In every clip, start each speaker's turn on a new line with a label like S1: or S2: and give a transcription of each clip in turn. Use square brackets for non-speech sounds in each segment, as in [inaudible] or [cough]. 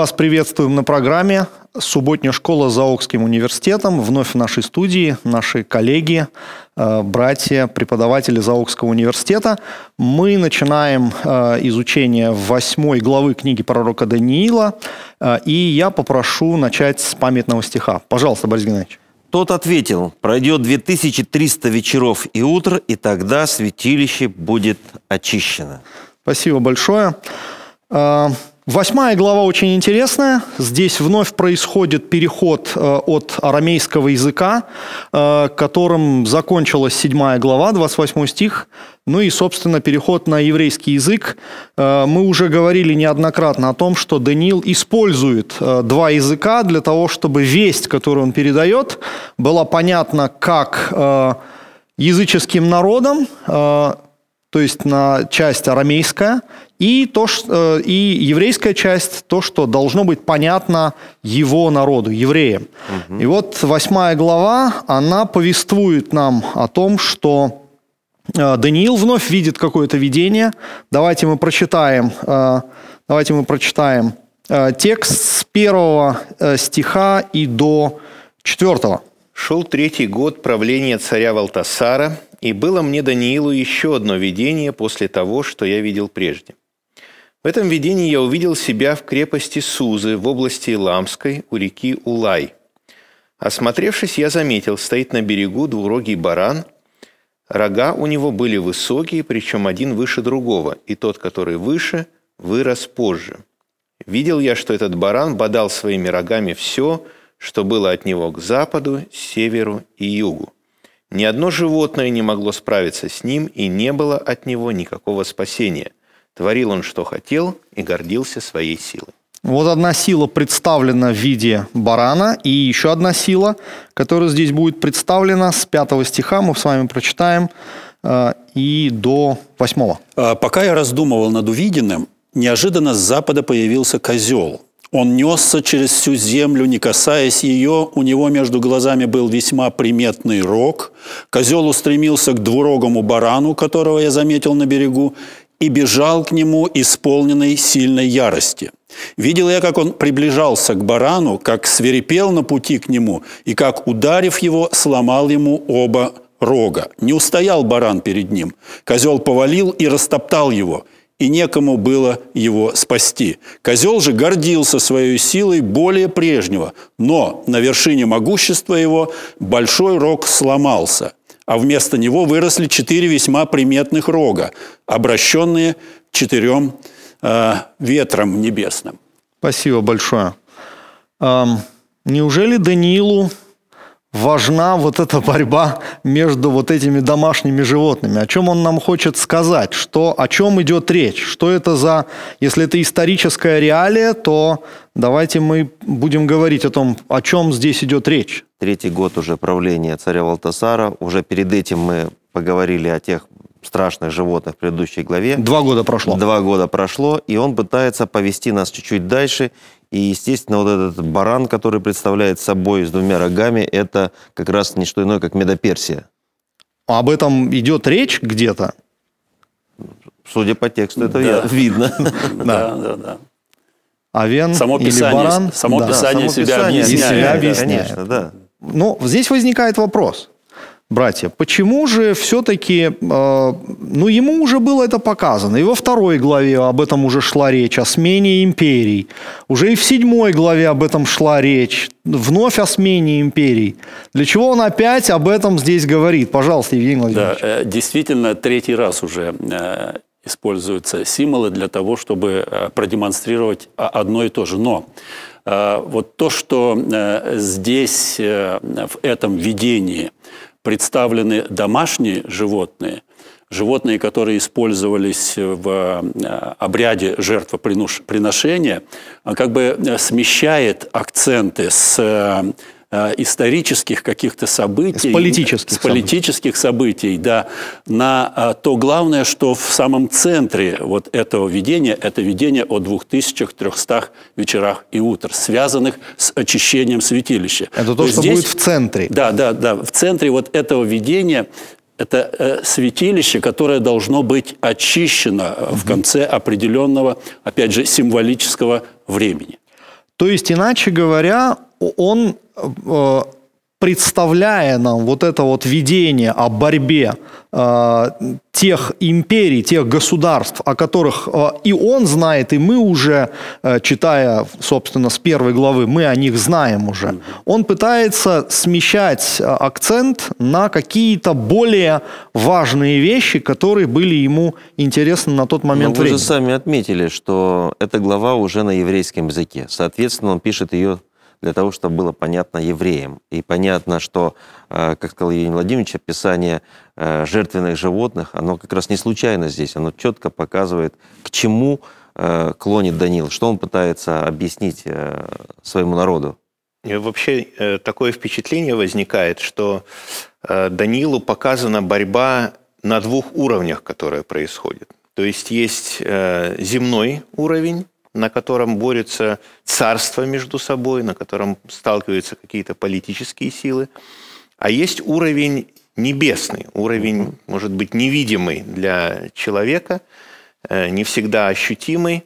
S1: вас приветствуем на программе «Субботняя школа за Окским университетом». Вновь в нашей студии наши коллеги, э, братья, преподаватели Заокского университета. Мы начинаем э, изучение восьмой главы книги пророка Даниила. Э, и я попрошу начать с памятного стиха. Пожалуйста, Борис Геннадьевич.
S2: Тот ответил, пройдет 2300 вечеров и утр, и тогда святилище будет очищено.
S1: Спасибо большое. Восьмая глава очень интересная. Здесь вновь происходит переход э, от арамейского языка, э, которым закончилась седьмая глава, 28 стих. Ну и, собственно, переход на еврейский язык. Э, мы уже говорили неоднократно о том, что Даниил использует два языка для того, чтобы весть, которую он передает, была понятна как языческим народам, то есть на часть арамейская, и, то, что, э, и еврейская часть, то, что должно быть понятно его народу, евреям. Угу. И вот восьмая глава, она повествует нам о том, что э, Даниил вновь видит какое-то видение. Давайте мы прочитаем, э, давайте мы прочитаем текст с первого стиха и до четвертого.
S3: «Шел третий год правления царя Валтасара, и было мне Даниилу еще одно видение после того, что я видел прежде. В этом видении я увидел себя в крепости Сузы в области Ламской у реки Улай. Осмотревшись, я заметил, стоит на берегу двурогий баран. Рога у него были высокие, причем один выше другого, и тот, который выше, вырос позже. Видел я, что этот баран бодал своими рогами все, что было от него к западу, северу и югу. Ни одно животное не могло справиться с ним, и не было от него никакого спасения – Творил он, что хотел, и гордился своей силой.
S1: Вот одна сила представлена в виде барана, и еще одна сила, которая здесь будет представлена с 5 стиха, мы с вами прочитаем, э, и до 8.
S4: А пока я раздумывал над увиденным, неожиданно с запада появился козел. Он несся через всю землю, не касаясь ее, у него между глазами был весьма приметный рог. Козел устремился к двурогому барану, которого я заметил на берегу, и бежал к нему, исполненный сильной ярости. Видел я, как он приближался к барану, как свирепел на пути к нему, и как, ударив его, сломал ему оба рога. Не устоял баран перед ним. Козел повалил и растоптал его, и некому было его спасти. Козел же гордился своей силой более прежнего, но на вершине могущества его большой рог сломался – а вместо него выросли четыре весьма приметных рога, обращенные четырем э, ветрам небесным. Спасибо большое.
S1: Эм, неужели Даниилу важна вот эта борьба между вот этими домашними животными? О чем он нам хочет сказать? Что, о чем идет речь? Что это за... Если это историческая реалия, то давайте мы будем говорить о том,
S2: о чем здесь идет речь. Третий год уже правления царя Валтасара. Уже перед этим мы поговорили о тех страшных животных в предыдущей главе. Два года прошло. Два года прошло, и он пытается повести нас чуть-чуть дальше и, естественно, вот этот баран, который представляет собой с двумя рогами, это как раз не что иное, как медоперсия. Об этом идет речь где-то? Судя по тексту, это да. видно. [laughs] Да, да, да. Авен само или писание, баран? Само да. писание само себя писание объясняет. Себя объясняет. Конечно, да.
S1: Но ну, здесь возникает вопрос братья. Почему же все-таки, э, ну ему уже было это показано, и во второй главе об этом уже шла речь, о смене империй, уже и в седьмой главе об этом шла речь, вновь о смене империй. Для чего он опять об этом здесь говорит? Пожалуйста, Евгений Владимирович.
S4: Да, э, действительно, третий раз уже э, используются символы для того, чтобы продемонстрировать одно и то же. Но вот то, что здесь, в этом видении, представлены домашние животные, животные, которые использовались в э, обряде жертвоприношения, а как бы э, смещает акценты с э, Э, исторических каких-то событий. С политических. С политических событий, событий да. На э, то главное, что в самом центре вот этого видения, это видение о 2300 вечерах и утр, связанных с очищением святилища. Это то, то что здесь, будет в центре. Да, да, да. В центре вот этого видения это э, святилище, которое должно быть очищено угу. в конце определенного, опять же, символического времени.
S1: То есть, иначе говоря, он Э, представляя нам вот это вот видение о борьбе э, тех империй, тех государств, о которых э, и он знает, и мы уже, э, читая, собственно, с первой главы, мы о них знаем уже, он пытается смещать э, акцент на какие-то более важные вещи, которые были ему интересны на тот момент Но ну, времени. Вы же
S2: сами отметили, что эта глава уже на еврейском языке. Соответственно, он пишет ее для того, чтобы было понятно евреям. И понятно, что, э, как сказал Евгений Владимирович, описание э, жертвенных животных, оно как раз не случайно здесь, оно четко показывает, к чему э, клонит Данил, что он пытается объяснить своему народу. И вообще такое впечатление возникает,
S3: что Данилу показана борьба на двух уровнях, которая происходит. То есть есть земной уровень, на котором борются царства между собой, на котором сталкиваются какие-то политические силы. А есть уровень небесный, уровень, может быть, невидимый для человека, э, не всегда ощутимый,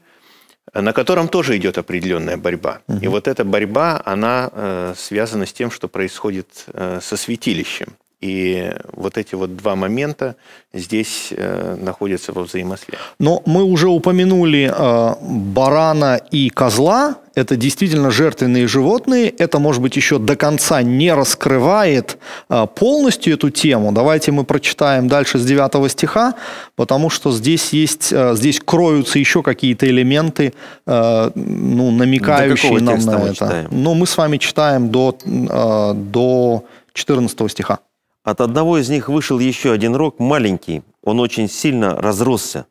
S3: на котором тоже идет определенная борьба. И вот эта борьба, она э, связана с тем, что происходит э, со святилищем. И вот эти вот два момента здесь э, находятся во взаимосвязи.
S1: Но мы уже упомянули э, барана и козла. Это действительно жертвенные животные. Это, может быть, еще до конца не раскрывает э, полностью эту тему. Давайте мы прочитаем дальше с 9 стиха, потому что здесь есть, э, здесь кроются еще какие-то элементы, э, ну, намекающие нам на это. Мы читаем? Но ну, мы с вами читаем до, э, до
S2: 14 стиха. От одного из них вышел еще один рог, маленький. Он очень сильно разросся,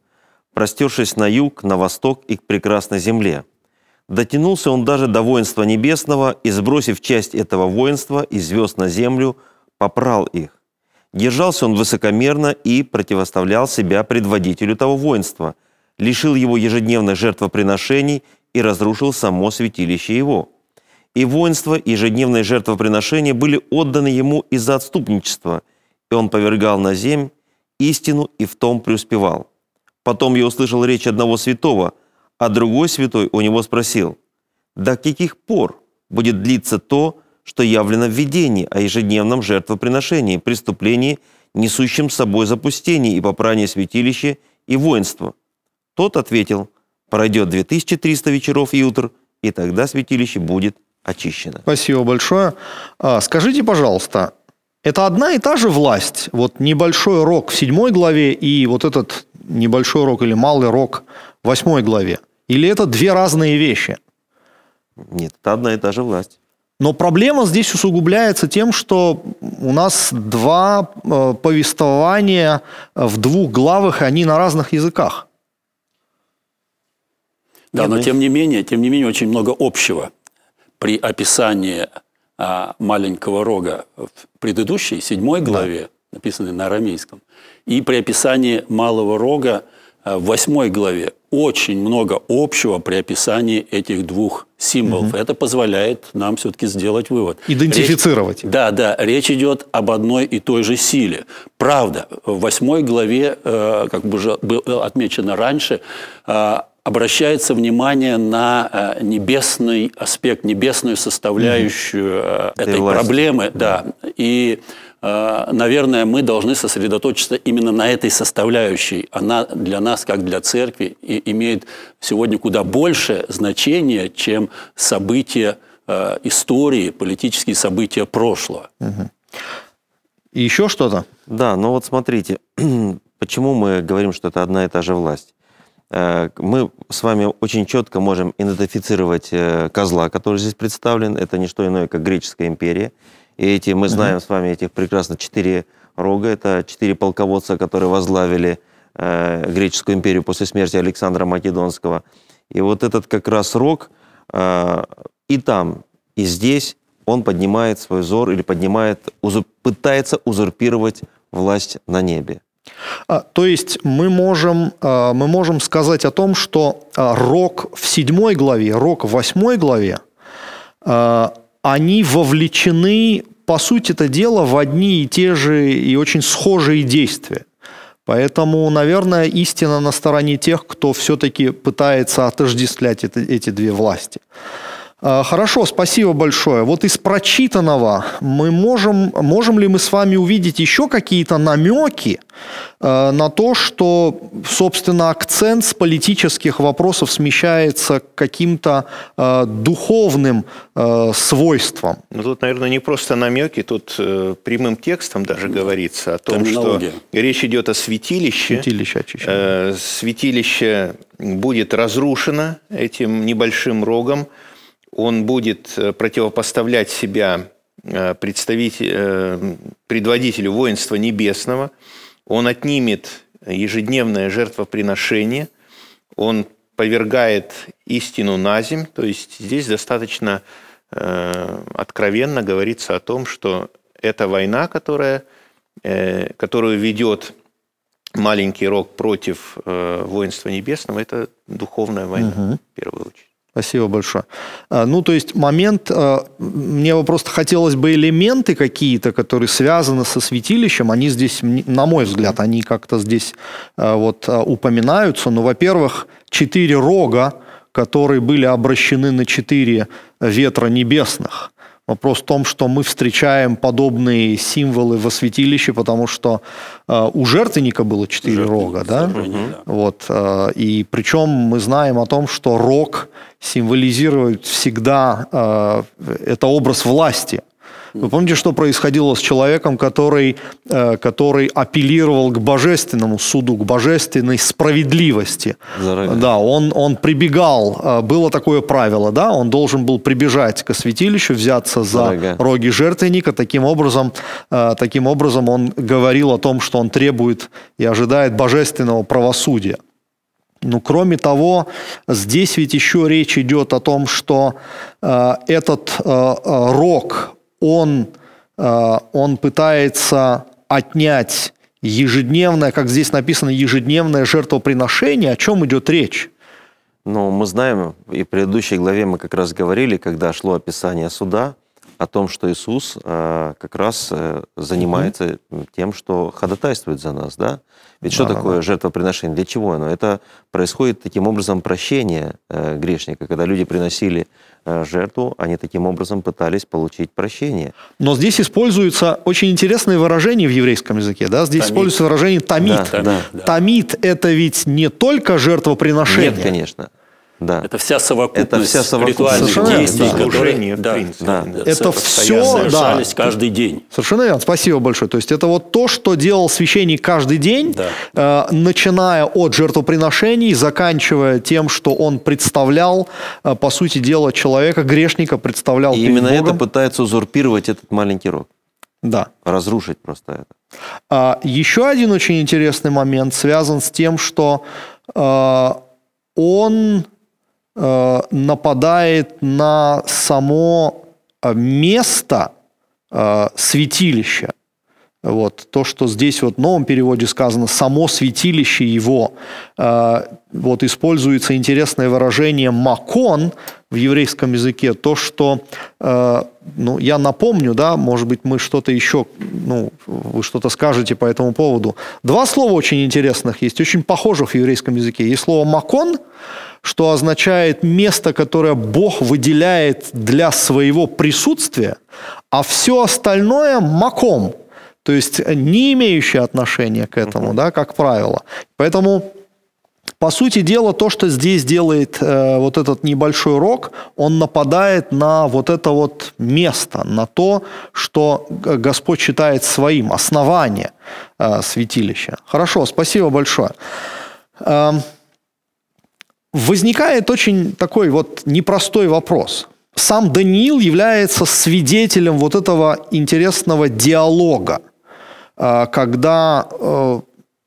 S2: простершись на юг, на восток и к прекрасной земле. Дотянулся он даже до воинства небесного и, сбросив часть этого воинства и звезд на землю, попрал их. Держался он высокомерно и противоставлял себя предводителю того воинства, лишил его ежедневных жертвоприношений и разрушил само святилище его. И воинство, и ежедневные жертвоприношения были отданы ему из-за отступничества, и он повергал на земь истину и в том преуспевал. Потом я услышал речь одного святого, а другой святой у него спросил, «До каких пор будет длиться то, что явлено в видении о ежедневном жертвоприношении, преступлении, несущем с собой запустение и попрание святилища и воинства?» Тот ответил, «Пройдет 2300 вечеров и утр, и тогда святилище будет очищены.
S1: Спасибо большое. А, скажите, пожалуйста, это одна и та же власть? Вот небольшой рок в седьмой главе и вот этот небольшой рок или малый рок в восьмой главе? Или это две разные вещи?
S2: Нет, это одна и та же власть.
S1: Но проблема здесь усугубляется тем, что у нас два э, повествования в двух главах, и они на разных языках.
S4: Да, Нет, но ну, тем не менее, тем не менее, очень много общего при описании а, маленького рога в предыдущей, седьмой главе, да. написанной на арамейском, и при описании малого рога а, в восьмой главе очень много общего при описании этих двух символов. Угу. Это позволяет нам все-таки сделать вывод. Идентифицировать. Речь, да, да. Речь идет об одной и той же силе. Правда, в восьмой главе, э, как бы уже было отмечено раньше, э, обращается внимание на э, небесный аспект, небесную составляющую Mm -hmm. этой власти. проблемы. Да. да. И, э, наверное, мы должны сосредоточиться именно на этой составляющей. Она для нас, как для церкви, имеет сегодня куда больше значения, чем события истории, политические события прошлого.
S2: Mm -hmm. И еще что-то? Да, ну вот смотрите, [clears throat] почему мы говорим, что это одна и та же власть? Э, мы с вами очень четко можем идентифицировать э, козла, который здесь представлен. Это не что иное, как греческая империя. И эти, мы знаем угу. с вами этих прекрасно четыре рога. Это четыре полководца, которые возглавили э, греческую империю после смерти Александра Македонского. И вот этот как раз рог э, и там, и здесь он поднимает свой взор или поднимает, узур, пытается узурпировать власть на небе.
S1: А, то есть мы можем, а, мы можем сказать о том, что а, рок в седьмой главе, рок в восьмой главе, они вовлечены, по сути это дело, в одни и те же и очень схожие действия. Поэтому, наверное, истина на стороне тех, кто все-таки пытается отождествлять это, эти две власти. А, хорошо, спасибо большое. Вот из прочитанного мы можем, можем ли мы с вами увидеть еще какие-то намеки а, на то, что, собственно, акцент с политических вопросов смещается к каким-то а, духовным э, свойствам?
S3: Ну, тут, наверное, не просто намеки, тут э, прямым текстом даже говорится о том, что речь идет о святилище. Святилище э, Святилище будет разрушено этим небольшим рогом, он будет э, противопоставлять себя э, представитель, э, предводителю воинства небесного, он отнимет ежедневное жертвоприношение, он повергает истину на земь, то есть здесь достаточно откровенно говорится о том, что эта война, которая, которую ведет маленький рог против воинства небесного, это духовная война угу. в первую
S1: очередь. Спасибо большое. А, ну, то есть момент, а, мне бы просто хотелось бы элементы какие-то, которые связаны со святилищем, они здесь, на мой взгляд, они как-то здесь а, вот упоминаются. Ну, во-первых, четыре рога, которые были обращены на четыре ветра небесных. Вопрос в том, что мы встречаем подобные символы во святилище, потому что э, у жертвенника было четыре рога, да? Угу. Вот, э, и причем мы знаем о том, что рог символизирует всегда, э, это образ власти. Вы помните, что происходило с человеком, который, э, который апеллировал к божественному суду, к божественной справедливости? Заранее. Да, он, он прибегал, э, было такое правило, да, он должен был прибежать к святилищу, взяться за Дорога. роги жертвенника, таким образом, э, таким образом он говорил о том, что он требует и ожидает божественного правосудия. Ну, кроме того, здесь ведь еще речь идет о том, что э, этот э, рок, он, э, он пытается отнять ежедневное, как здесь написано, ежедневное
S2: жертвоприношение, о чем идет речь? Ну, мы знаем, и в предыдущей главе мы как раз говорили, когда шло описание суда, о том, что Иисус э, как раз э, занимается тем, что ходатайствует за нас, да? Ведь да, что да, такое да. жертвоприношение? Для чего оно? Это происходит таким образом прощение э, грешника, когда люди приносили жертву, они таким образом пытались получить прощение.
S1: Но здесь используется очень интересное выражение в еврейском языке, да? Здесь томит. используется выражение томит. Да, да, да. это ведь не только жертвоприношение. Нет,
S2: конечно. Да. Это вся совокупность, это вся совокупность
S4: ритуальных действий, да. которые нет, да, принципе, да. да. Это все совершались да. каждый день.
S1: Совершенно верно. Спасибо большое. То есть это вот то, что делал священник каждый день, да. э, начиная от жертвоприношений, заканчивая тем, что он представлял, э, по сути дела,
S2: человека, грешника, представлял И именно Богом. это пытается узурпировать этот маленький рог, Да. Разрушить просто это.
S1: А, еще один очень интересный момент связан с тем, что э, он Э, нападает на само э, место э, святилища. Вот, то, что здесь вот в новом переводе сказано, само святилище его, вот используется интересное выражение «макон» в еврейском языке, то, что Э, ну, я напомню, да, может быть, мы что-то еще, ну, вы что-то скажете по этому поводу. Два слова очень интересных есть, очень похожих в еврейском языке. Есть слово «макон», что означает место, которое Бог выделяет для своего присутствия, а все остальное – «маком», то есть не имеющее отношения к этому, да, как правило. Поэтому по сути дела, то, что здесь делает э, вот этот небольшой рок, он нападает на вот это вот место, на то, что Господь считает своим, основание э, святилища. Хорошо, спасибо большое. Э, возникает очень такой вот непростой вопрос. Сам Даниил является свидетелем вот этого интересного диалога, э, когда э,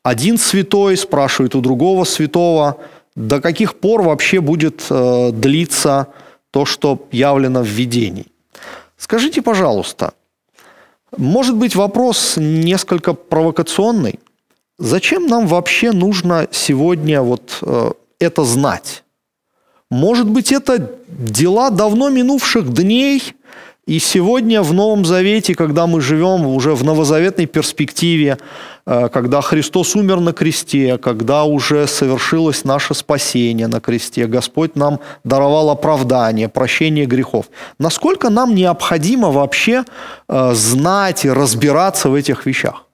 S1: один святой спрашивает у другого святого, до каких пор вообще будет э, длиться то, что явлено в видении. Скажите, пожалуйста, может быть вопрос несколько провокационный? Зачем нам вообще нужно сегодня вот э, это знать? Может быть, это дела давно минувших дней, и сегодня в Новом Завете, когда мы живем уже в новозаветной перспективе, э, когда Христос умер на кресте, когда уже совершилось наше спасение на кресте, Господь нам даровал оправдание, прощение грехов. Насколько нам необходимо вообще э, знать и разбираться в этих вещах?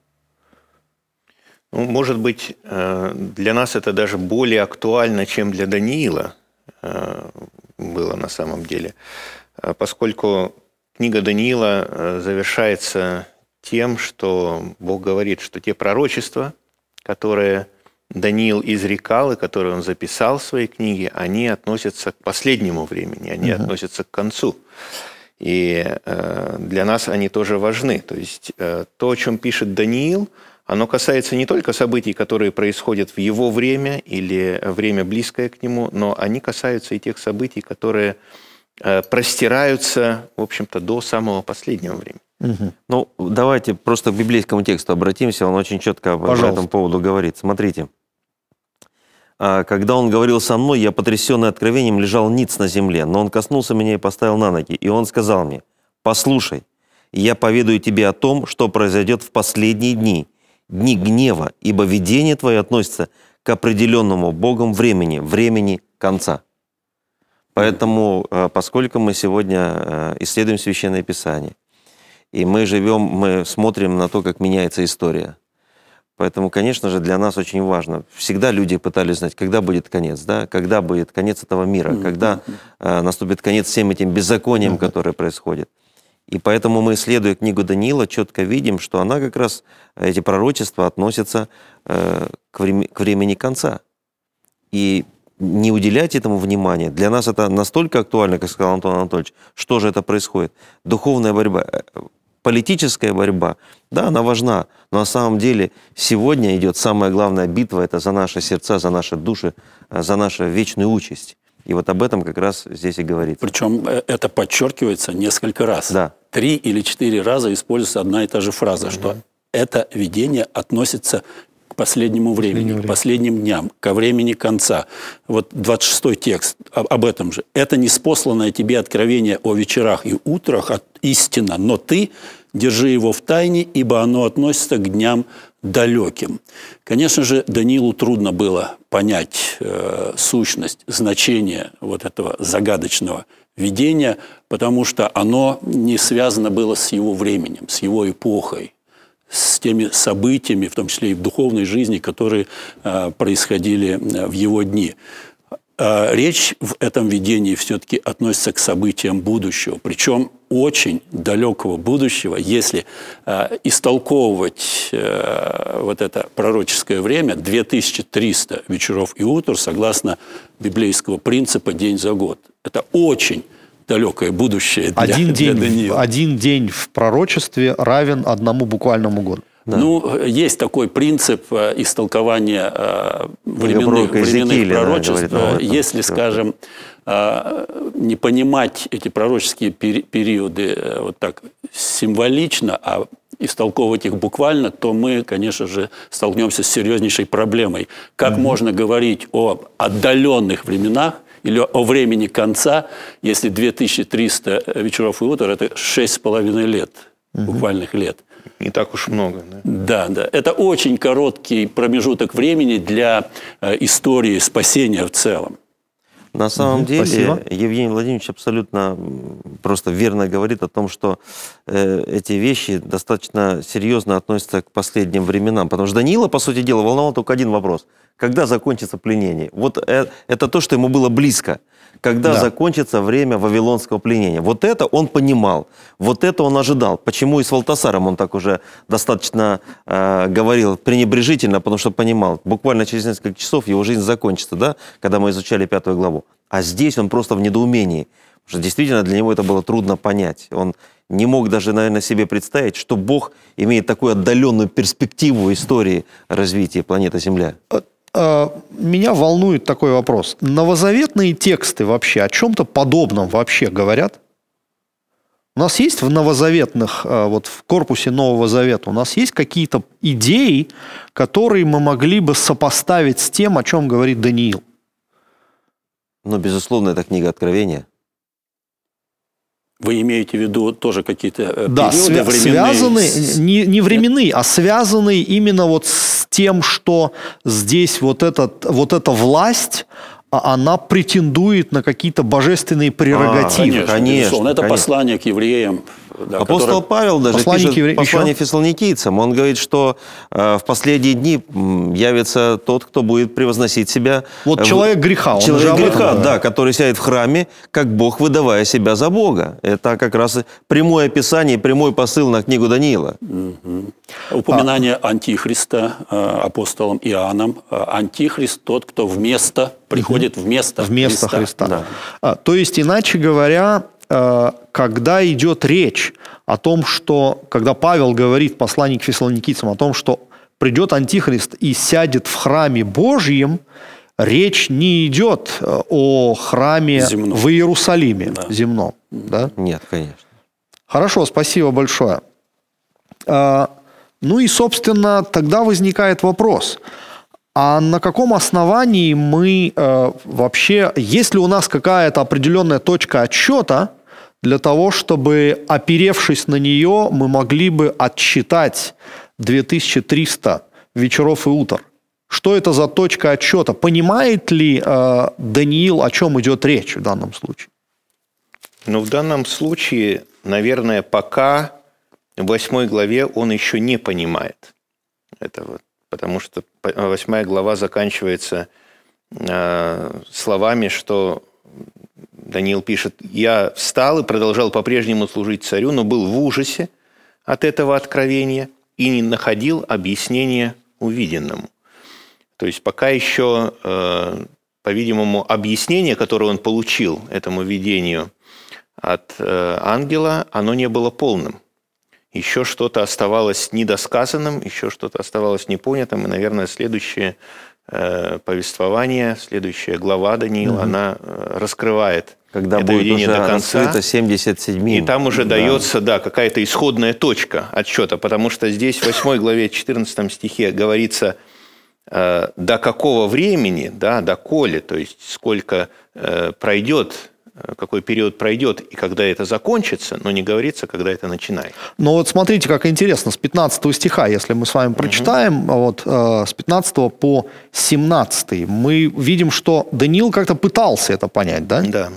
S3: Ну, может быть, э, для нас это даже более актуально, чем для Даниила было на самом деле, поскольку Книга Даниила э, завершается тем, что Бог говорит, что те пророчества, которые Даниил изрекал и которые он записал в своей книге, они относятся к последнему времени, они угу. относятся к концу. И э, для нас они тоже важны. То есть э, то, о чем пишет Даниил, оно касается не только событий, которые происходят в его время или время близкое к нему, но они касаются и тех событий, которые
S2: Э, простираются,
S3: в общем-то, до самого последнего времени.
S2: Угу. Ну, давайте просто к библейскому тексту обратимся, он очень четко Пожалуйста. по этому поводу говорит. Смотрите. «А, «Когда он говорил со мной, я, потрясенный откровением, лежал ниц на земле, но он коснулся меня и поставил на ноги, и он сказал мне, «Послушай, я поведаю тебе о том, что произойдет в последние дни, дни гнева, ибо видение твое относится к определенному Богом времени, времени конца». Поэтому, э, поскольку мы сегодня э, исследуем Священное Писание, и мы живем, мы смотрим на то, как меняется история. Поэтому, конечно же, для нас очень важно. Всегда люди пытались знать, когда будет конец, да? когда будет конец этого мира, mm-hmm. когда э, наступит конец всем этим беззакониям, mm-hmm. которые происходят. И поэтому мы, исследуя книгу Даниила, четко видим, что она как раз, эти пророчества относятся э, к, времени, к времени конца. И не уделять этому внимания. Для нас это настолько актуально, как сказал Антон Анатольевич, что же это происходит. Духовная борьба, э, политическая борьба, да, она важна, но на самом деле сегодня идет самая главная битва, это за наши сердца, за наши души, э, за нашу вечную участь. И вот об этом как раз здесь и говорится. Причем э, это подчеркивается несколько раз. Да. Три или четыре раза используется одна и та же
S4: фраза, угу. что это видение относится последнему времени, к последним дням, ко времени конца. Вот 26 текст об этом же. «Это не неспосланное тебе откровение о вечерах и утрах от истина, но ты держи его в тайне, ибо оно относится к дням далеким. Конечно же, Данилу трудно было понять э, сущность, значение вот этого загадочного видения, потому что оно не связано было с его временем, с его эпохой, с теми событиями, в том числе и в духовной жизни, которые э, происходили э, в его дни. Э, речь в этом видении все-таки относится к событиям будущего, причем очень далекого будущего, если э, истолковывать э, вот это пророческое время, 2300 вечеров и утр, согласно библейского принципа «день за год». Это очень далекое будущее для, один день, для Даниила.
S1: Один день в пророчестве равен одному буквальному году. Да.
S4: Ну, есть такой принцип э, истолкования э, временных, временных пророчеств. Да, говорит, ну, если, скажем, э, не понимать эти пророческие периоды вот так символично, а истолковывать их буквально, то мы, конечно же, столкнемся с серьезнейшей проблемой. Как mm можно говорить о отдаленных временах, или о времени конца, если 2300 вечеров и утр – это 6,5 лет, угу. буквальных лет. Не так уж много. Да? да, да. Это очень короткий промежуток времени для э, истории спасения в целом. На самом угу, деле, спасибо.
S2: Евгений Владимирович абсолютно просто верно говорит о том, что э, эти вещи достаточно серьезно относятся к последним временам. Потому что Данила, по сути дела, волновал только один вопрос. Когда закончится пленение? Вот э, это то, что ему было близко когда да. закончится время вавилонского пленения. Вот это он понимал, вот это он ожидал. Почему и с Валтасаром он так уже достаточно э, говорил пренебрежительно, потому что понимал, буквально через несколько часов его жизнь закончится, да, когда мы изучали пятую главу. А здесь он просто в недоумении, потому что действительно для него это было трудно понять. Он не мог даже, наверное, себе представить, что Бог имеет такую отдаленную перспективу истории развития планеты Земля. Э,
S1: Э, меня волнует такой
S2: вопрос. Новозаветные тексты вообще о чем-то подобном вообще
S1: говорят? У нас есть в новозаветных, э, вот в корпусе Нового Завета, у нас есть какие-то идеи, которые мы могли бы сопоставить с тем, о
S2: чем говорит Даниил? Ну, безусловно, это книга Откровения. Вы имеете в виду тоже какие-то э, да, периоды свя- временные? связаны, э,
S1: не, не временные, а связанные именно вот с тем, что здесь вот, этот, вот эта власть, а она претендует на какие-то божественные а, прерогативы.
S4: А, конечно, конечно, Это конечно. послание к евреям да, Апостол который... Павел даже послание пишет евре... послание еще?
S2: фессалоникийцам. Он говорит, что э, в последние дни явится тот, кто будет превозносить себя... Э, вот э, человек греха. Он человек греха, да, который сядет в храме, как Бог, выдавая себя за Бога. Это как раз прямое описание, прямой посыл на книгу Даниила.
S4: Угу. Упоминание а... антихриста э, апостолом Иоанном.
S2: Э, антихрист
S4: тот, кто вместо, приходит вместо, вместо Христа. Христа. Да.
S1: А, то есть, иначе говоря, Э, когда идет речь о том, что, когда Павел говорит посланник фессалоникийцам о том, что придет Антихрист и сядет в храме Божьем, речь не идет э, о храме земном. в Иерусалиме да. земном. Да? Нет, конечно. Хорошо, спасибо большое. Э, ну и, собственно, тогда возникает вопрос. А на каком основании мы э, вообще, есть ли у нас какая-то определенная точка отсчета, для того, чтобы, оперевшись на нее, мы могли бы отсчитать 2300 вечеров и утр. Что это за точка отчета? Понимает ли э, Даниил, о чем идет речь в данном случае?
S3: Ну, в данном случае, наверное, пока в восьмой главе он еще не понимает этого, потому что восьмая глава заканчивается э, словами, что Даниил пишет, «Я встал и продолжал по-прежнему служить царю, но был в ужасе от этого откровения и не находил объяснения увиденному». То есть пока еще, э, по-видимому, объяснение, которое он получил этому видению от э, ангела, оно не было полным. Еще что-то оставалось недосказанным, еще что-то оставалось непонятым, и, наверное, следующее Э, повествование, следующая глава Даниила, угу. она э, раскрывает когда это будет уже до а, конца.
S2: 77 И там уже да. дается,
S3: да, какая-то исходная точка отсчета, потому что здесь в 8 главе 14 стихе говорится э, до какого времени, да, до коли, то есть сколько пройдет Э, какой период пройдет и когда это закончится, но не говорится, когда это начинает.
S1: Ну вот смотрите, как интересно, с 15 стиха, если мы с вами прочитаем, угу. вот э, с 15 по 17 мы видим, что Даниил как-то пытался это понять, да? Да.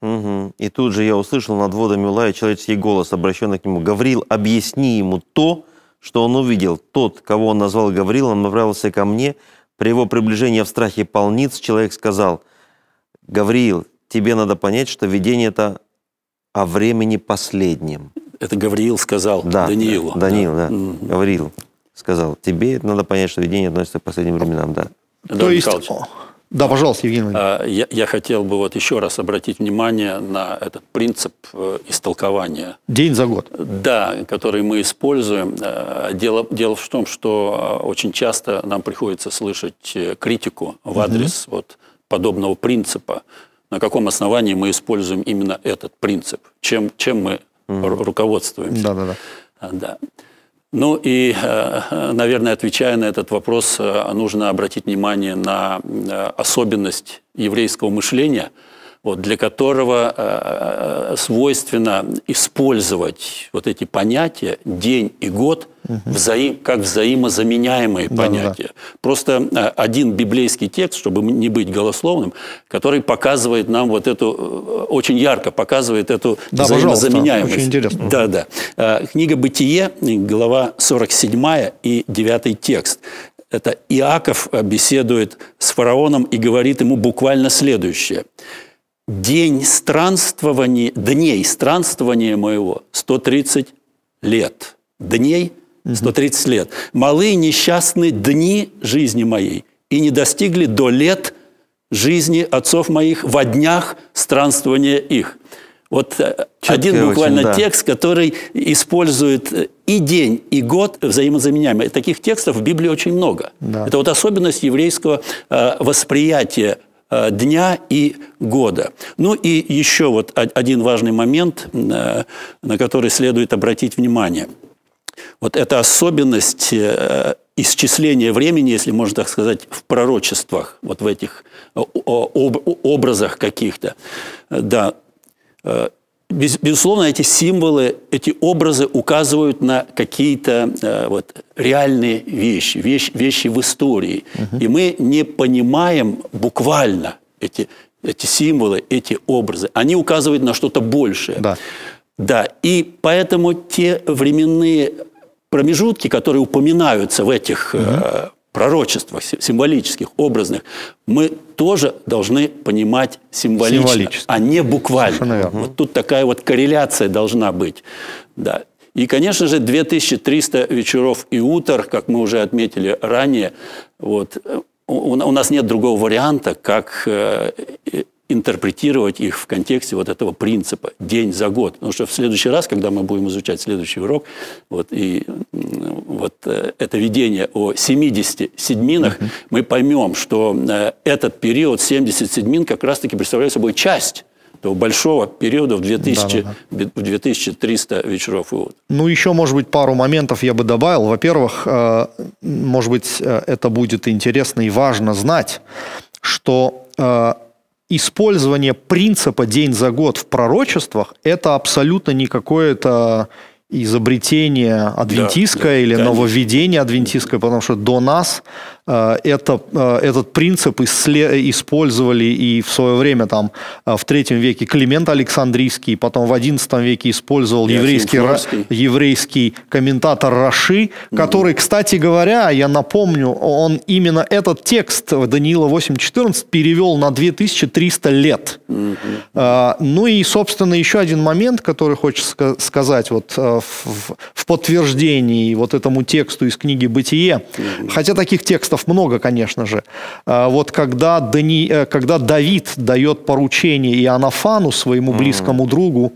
S2: Угу. И тут же я услышал над водами Улая человеческий голос, обращенный к нему. «Гаврил, объясни ему то, что он увидел. Тот, кого он назвал он направился ко мне. При его приближении в страхе полниц человек сказал – Гавриил, тебе надо понять, что видение это о времени последнем. Это Гавриил сказал да, Даниилу. Да, Даниил, да. да. mm Гавриил сказал, тебе надо понять, что видение относится к последним временам, да.
S4: То есть... Да, пожалуйста, Евгений а, я, я хотел бы вот еще раз обратить внимание на этот принцип э, истолкования. День за год. Да, который мы используем. Э, дело, дело в том, что э, очень часто нам приходится слышать критику в адрес угу. вот подобного принципа, на каком основании мы используем именно этот принцип, чем, чем мы mm. руководствуемся. Да, да, да. да. Ну и, э, наверное, отвечая на этот вопрос, э, нужно обратить внимание на э, особенность еврейского мышления – вот, для которого э, э, свойственно использовать вот эти понятия день и год угу. взаим, как взаимозаменяемые да, понятия. Да. Просто э, один библейский текст, чтобы не быть голословным, который показывает нам вот эту, очень ярко показывает эту да, взаимозаменяемость. Очень интересно. Да, да. Книга «Бытие», глава 47 и 9 текст. Это Иаков беседует с фараоном и говорит ему буквально следующее – день странствования, дней странствования моего 130 лет. Дней 130 лет. Малые несчастные дни жизни моей и не достигли до лет жизни отцов моих во днях странствования их. Вот э, Четкий один буквально очень, да. текст, который использует и день, и год взаимозаменяемые. Таких текстов в Библии очень много. Да. Это вот особенность еврейского э, восприятия Э, дня и года. Ну и еще вот один важный момент, э, на который следует обратить внимание. Вот эта особенность э, исчисления времени, если можно так сказать, в пророчествах, вот в этих образах каких-то. Да, Безусловно, эти символы, эти образы указывают на какие-то э, вот, реальные вещи, вещь, вещи в истории. Угу. И мы не понимаем буквально эти, эти символы, эти образы. Они указывают на что-то большее. Да. да. И поэтому те временные промежутки, которые упоминаются в этих угу. э, пророчествах, символических, образных, мы тоже должны понимать символично, символично. а не буквально. Вот тут такая вот корреляция должна быть. Да. И, конечно же, 2300 вечеров и утр, как мы уже отметили ранее, вот, э, у, у нас нет другого варианта, как э, интерпретировать их в контексте вот этого принципа день за год. Потому что в следующий раз, когда мы будем изучать следующий урок, вот, и вот э, это видение о 70 седьминах, mm-hmm. мы поймем, что э, этот период 70 седьмин как раз-таки представляет собой часть того большого периода в, 2000, да, да, да. в 2300 вечеров и
S1: Ну, еще, может быть, пару моментов я бы добавил. Во-первых, э, может быть, это будет интересно и важно знать, что использование принципа день за год в пророчествах это абсолютно не какое-то изобретение адвентистское да, или да, нововведение адвентистское, потому что до нас Э, это, э, этот принцип использовали и в свое время, там, э, в третьем веке Климент Александрийский, потом в XI веке использовал еврейский, еврейский комментатор Раши, который, кстати говоря, я напомню, он именно этот текст Даниила 8.14 перевел на 2300 лет. Ну и, собственно, еще один момент, который хочется сказать вот в, в подтверждении вот этому тексту из книги «Бытие», хотя таких текстов примеров много, конечно же. А, вот когда, Дани... Э, когда Давид дает поручение Иоаннафану, своему близкому другу,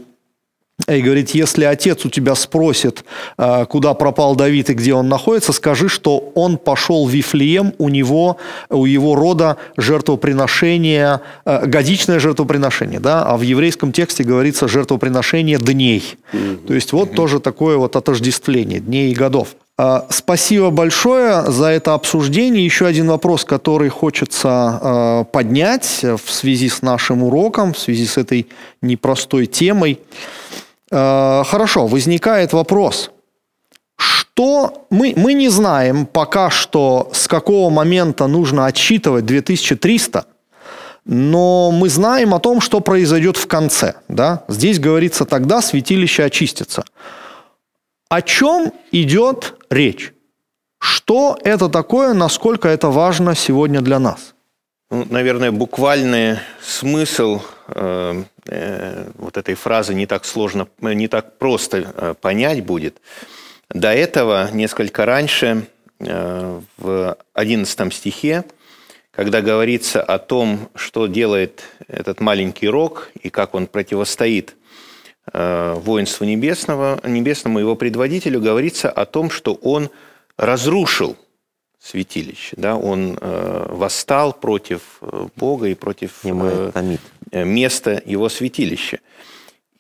S1: и говорит, если отец у тебя спросит, э, куда пропал Давид и где он находится, скажи, что он пошел в Вифлеем, у него, у его рода жертвоприношение, э, годичное жертвоприношение, да, а в еврейском тексте говорится жертвоприношение дней. Mm-hmm. То есть вот mm-hmm. тоже такое вот отождествление дней и годов. А, спасибо большое за это обсуждение. Еще один вопрос, который хочется а, поднять в связи с нашим уроком, в связи с этой непростой темой. А, хорошо, возникает вопрос. Что мы, мы не знаем пока что, с какого момента нужно отсчитывать 2300, но мы знаем о том, что произойдет в конце. Да? Здесь говорится, тогда святилище очистится. О чем идет речь? Что это такое, насколько это важно сегодня для нас?
S3: Ну, наверное, буквальный смысл э, э, вот этой фразы не так сложно, э, не так просто э, понять будет. До этого, несколько раньше, э, в 11 стихе, когда говорится о том, что делает этот маленький рог и как он противостоит – Э, воинству небесного, небесному, его предводителю, говорится о том, что он разрушил святилище, да, он э, восстал против э, Бога и против а места его святилища.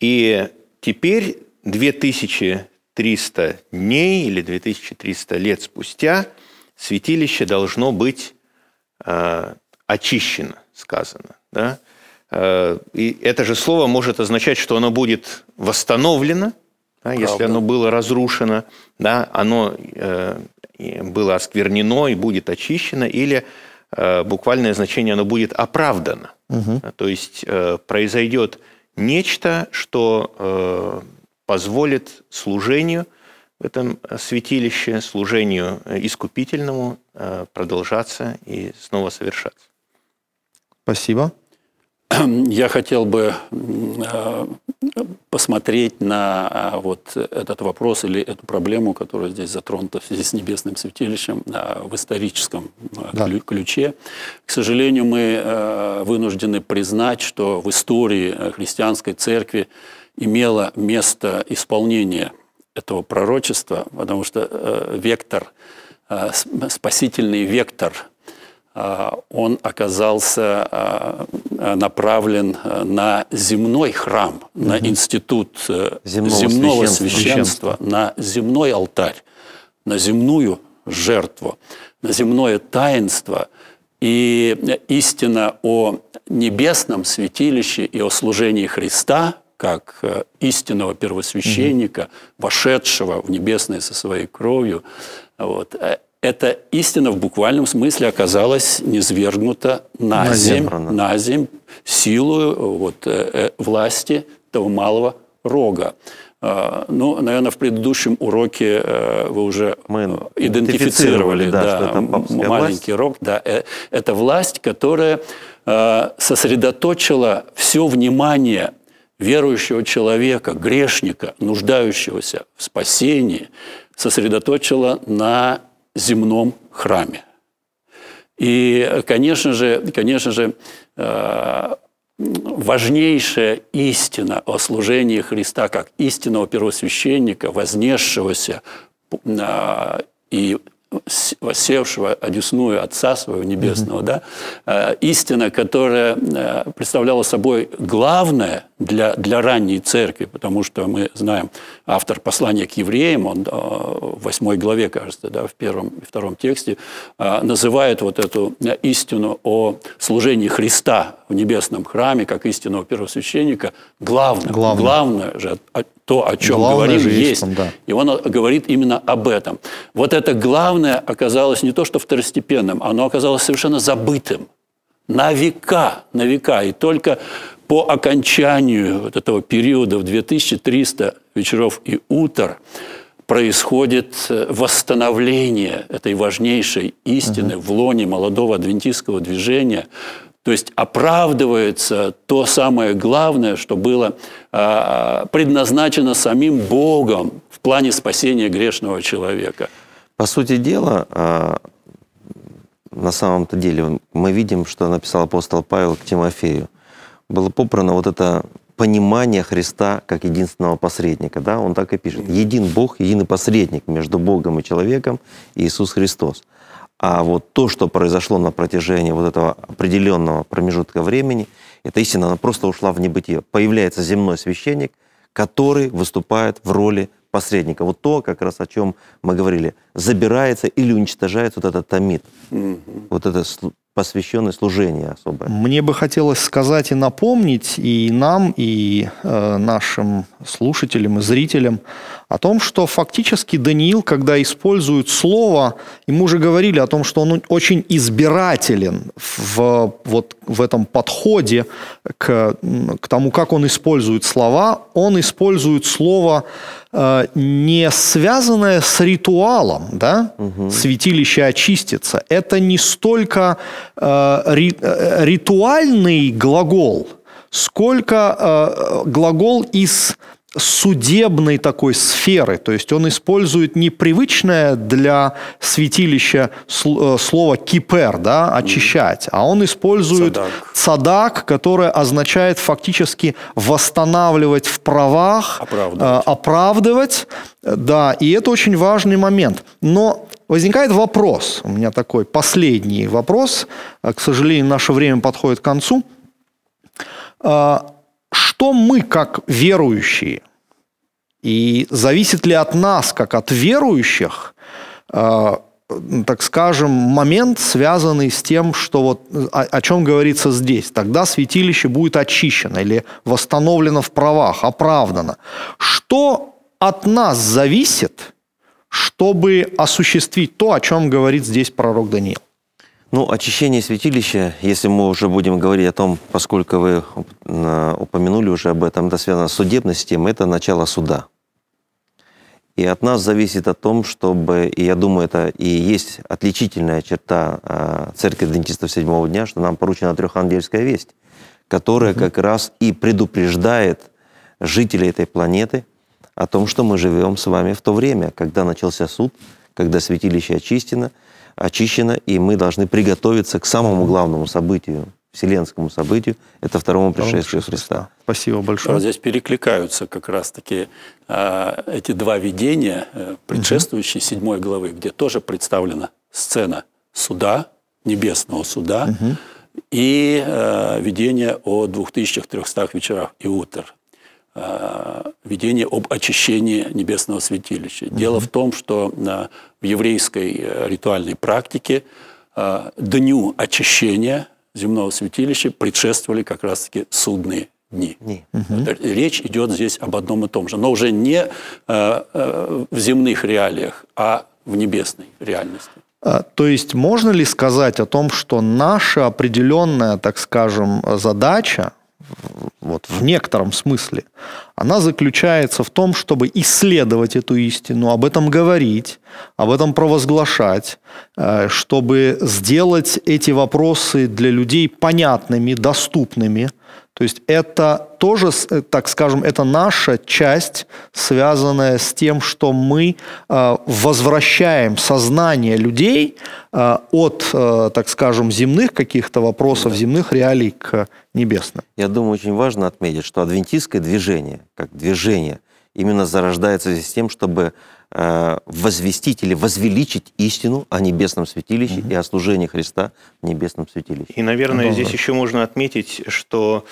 S3: И теперь 2300 дней или 2300 лет спустя святилище должно быть очищено, сказано. Да? Э, и это же слово может означать, что оно будет восстановлено, да, если оно было разрушено, да, оно э, было осквернено и будет очищено, или э, буквальное значение оно будет оправдано. Угу. То есть э, произойдет нечто, что э, позволит служению в этом святилище, служению э, искупительному э, продолжаться и снова совершаться. Спасибо. [clears throat] я хотел бы
S4: э, посмотреть на э, вот этот вопрос или эту проблему, которая здесь затронута в связи с небесным святилищем, э, в историческом да. ключе. К сожалению, мы вынуждены признать, что в истории христианской церкви имело место исполнение этого пророчества, потому что вектор, спасительный вектор – а, он оказался а, а, направлен на земной храм, на институт э, земного, земного священства, священства, на земной алтарь, на земную жертву, на земное таинство. И истина о небесном святилище и о служении Христа как э, истинного первосвященника, вошедшего в небесное со своей кровью, вот, э, эта истина в буквальном смысле оказалась низвергнута на, на земь, на земь силу вот, э, э, власти того малого рога. А, ну, наверное, в предыдущем уроке э, вы уже э, Мы идентифицировали, идентифицировали да, да, маленький власть. рог. Да, это власть, которая сосредоточила все внимание верующего человека, грешника, нуждающегося в спасении, сосредоточила на земном храме. И, конечно же, конечно же, э, важнейшая истина о служении Христа как истинного первосвященника, вознесшегося э, и воссевшего одесную Отца Своего Небесного, mm-hmm. да, э, истина, которая представляла собой главное – для, для ранней церкви, потому что мы знаем, автор послания к евреям, он э, в 8 главе, кажется, да, в первом и втором тексте, э, называет вот эту э, истину о служении Христа в небесном храме, как истинного первосвященника, главным. Главное, главное же, то, о чем главное говорим, есть. есть. Там, да. И он говорит именно об этом. Вот это главное оказалось не то, что второстепенным, оно оказалось совершенно забытым на века, на века. И только по окончанию вот этого периода в 2300 вечеров и утр происходит э, восстановление этой важнейшей истины uh в лоне молодого адвентистского движения. То есть оправдывается то самое главное, что было э, предназначено самим Богом в плане спасения грешного человека.
S2: По сути дела, э, на самом-то деле мы видим, что написал апостол Павел к Тимофею было попрано вот это понимание Христа как единственного посредника. Да? Он так и пишет. Един Бог, единый посредник между Богом и человеком Иисус Христос. А вот то, что произошло на протяжении вот этого определенного промежутка времени, эта истина, она просто ушла в небытие. Появляется земной священник, который выступает в роли посредника. Вот то, как раз о чем мы говорили, забирается или уничтожается вот этот томит. Mm-hmm. Вот это посвященный служению особое.
S1: Мне бы хотелось сказать и напомнить и нам, и э, нашим слушателям, и зрителям о том, что фактически Даниил, когда использует слово, и мы уже говорили о том, что он очень избирателен в, вот, в этом подходе к, к тому, как он использует слова, он использует слово э, не связанное с ритуалом, да? угу. святилище очистится. Это не столько э, э, ритуальный глагол, сколько глагол из судебной такой сферы. То есть он использует непривычное для святилища э, слово «кипер», да, «очищать», а он использует цадак. которое означает фактически восстанавливать в правах, оправдывать. Э, оправдывать. Да, и это очень важный момент. Но возникает вопрос, у меня такой последний вопрос, э, к сожалению, наше время подходит к концу – что мы как верующие, и зависит ли от нас, как от верующих, э, так скажем, момент, связанный с тем, что вот о, о чем говорится здесь. Тогда святилище будет очищено или восстановлено в правах, оправдано. Что от нас зависит, чтобы осуществить то, о чем говорит здесь пророк Даниил? Ну, очищение
S2: святилища, если мы уже будем говорить о том, поскольку вы упомянули уже об этом, это связано с судебной системой, это начало суда. И от нас зависит о том, чтобы, и я думаю, это и есть отличительная черта а, Церкви Адвентистов Седьмого Дня, что нам поручена трехангельская весть, которая mm -hmm. как раз и предупреждает жителей этой планеты о том, что мы живем с вами в то время, когда начался суд, когда святилище очистено – очищена, и мы должны приготовиться к самому главному событию, вселенскому событию, это второму пришествию Христа.
S4: Спасибо большое. Вот здесь перекликаются как раз-таки э, эти два видения, э, предшествующие седьмой главы, где тоже представлена сцена суда, небесного суда, угу. и э, видение о 2300 вечерах и утр. Э, видение об очищении небесного святилища. Угу. Дело в том, что э, в еврейской э, ритуальной практике дню очищения земного святилища предшествовали как раз-таки судные дни. дни. Угу. Речь идет здесь об одном и том же, но уже не в земных реалиях, а в небесной реальности.
S1: А, то есть можно ли сказать о том, что наша определенная, так скажем, задача вот в некотором смысле, она заключается в том, чтобы исследовать эту истину, об этом говорить, об этом провозглашать, э, чтобы сделать эти вопросы для людей понятными, доступными, то есть это тоже, э, так скажем, это наша часть, связанная с тем, что мы э, возвращаем сознание людей э, от, так скажем, земных каких-то вопросов, да. земных реалий к небесным.
S2: Я думаю, очень важно отметить, что адвентистское движение, как движение, именно зарождается здесь тем, чтобы Э, возвестить или возвеличить истину о небесном святилище угу. и о служении Христа в небесном святилище.
S3: И, наверное, здесь еще можно отметить, что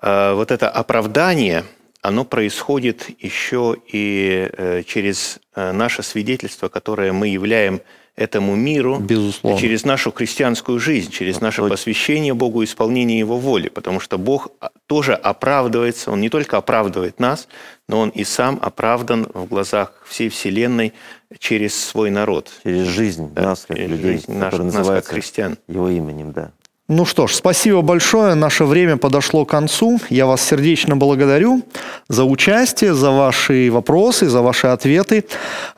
S3: э, вот это оправдание, оно происходит еще и э, через э, наше свидетельство, которое мы являем этому миру Безусловно. через нашу христианскую жизнь, через наше посвящение Богу, исполнение Его воли, потому что Бог а, тоже оправдывается, Он не только оправдывает нас, но Он и сам оправдан в глазах всей Вселенной через свой народ. Через жизнь да, нас, как через людей, жизнь, наш, нас, как
S2: христиан. Его именем, да.
S1: Ну что ж, спасибо большое. Наше время подошло к концу. Я вас сердечно благодарю за участие, за ваши вопросы, за ваши ответы.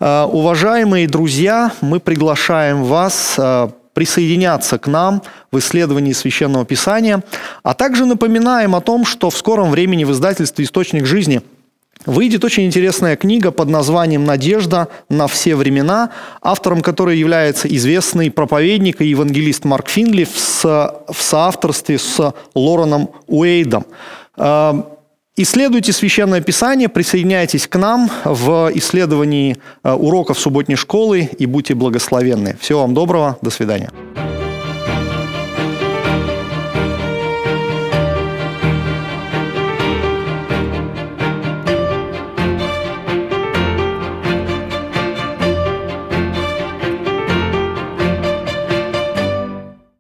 S1: А, уважаемые друзья, мы приглашаем вас а, присоединяться к нам в исследовании Священного Писания, а также напоминаем о том, что в скором времени в издательстве «Источник жизни» выйдет очень интересная книга под названием «Надежда на все времена», автором которой является известный проповедник и евангелист Марк Финли в, со в соавторстве с Лореном Уэйдом. Э, исследуйте Священное Писание, присоединяйтесь к нам в исследовании э, уроков субботней школы и будьте благословенны. Всего вам доброго, до свидания.